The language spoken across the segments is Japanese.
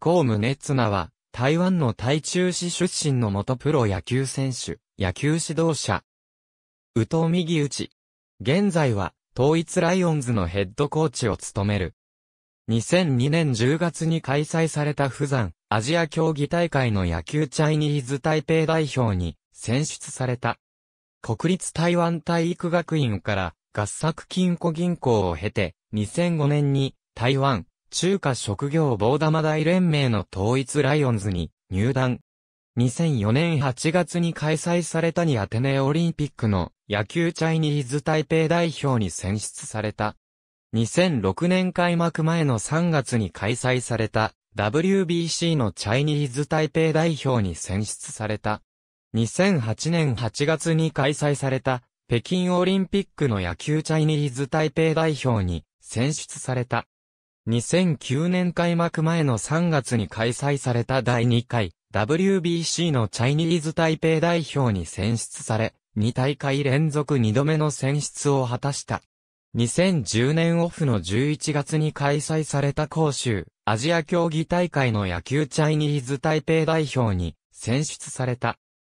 コウムネツナは、台湾の台中市出身の元プロ野球選手、野球指導者。宇藤右打ち。現在は、統一ライオンズのヘッドコーチを務める。2002年10月に開催された富山アジア競技大会の野球チャイニーズ台北代表に選出された。国立台湾体育学院から合作金庫銀行を経て2005年に台湾中華職業棒玉大連盟の統一ライオンズに入団。2004年8月に開催されたにアテネオリンピックの野球チャイニーズ台北代表に選出された。2006年開幕前の3月に開催された WBC のチャイニーズ台北代表に選出された。2008年8月に開催された北京オリンピックの野球チャイニーズ台北代表に選出された。2009年開幕前の3月に開催された第2回 WBC のチャイニーズ台北代表に選出され、2大会連続2度目の選出を果たした。2010年オフの11月に開催された杭州アジア競技大会の野球チャイニーズ台北代表に選出された。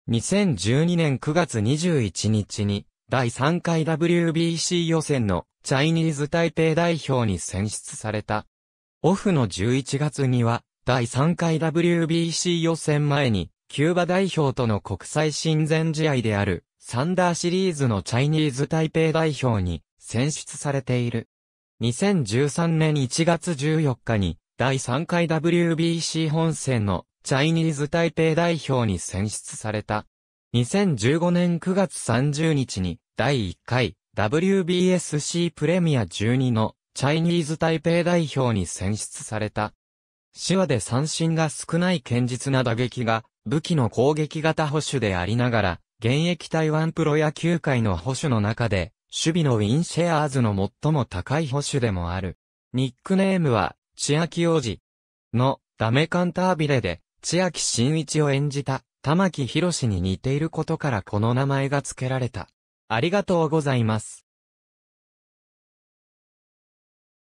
2012年9月21日に第3回 WBC 予選のチャイニーズペイ代表に選出された。オフの11月には、第3回 WBC 予選前に、キューバ代表との国際親善試合である、サンダーシリーズのチャイニーズ台北代表に選出されている。2013年1月14日に、第3回 WBC 本戦のチャイニーズ台北代表に選出された。2015年9月30日に、第1回 WBSC プレミア12のチャイニーズ台北代表に選出された。手話で三振が少ない堅実な打撃が武器の攻撃型保守でありながら、現役台湾プロ野球界の保守の中で、守備のウィンシェアーズの最も高い保守でもある。ニックネームは、千秋王子のダメカンタービレで、千秋真一を演じた玉木博に似ていることからこの名前が付けられた。ありがとうございます。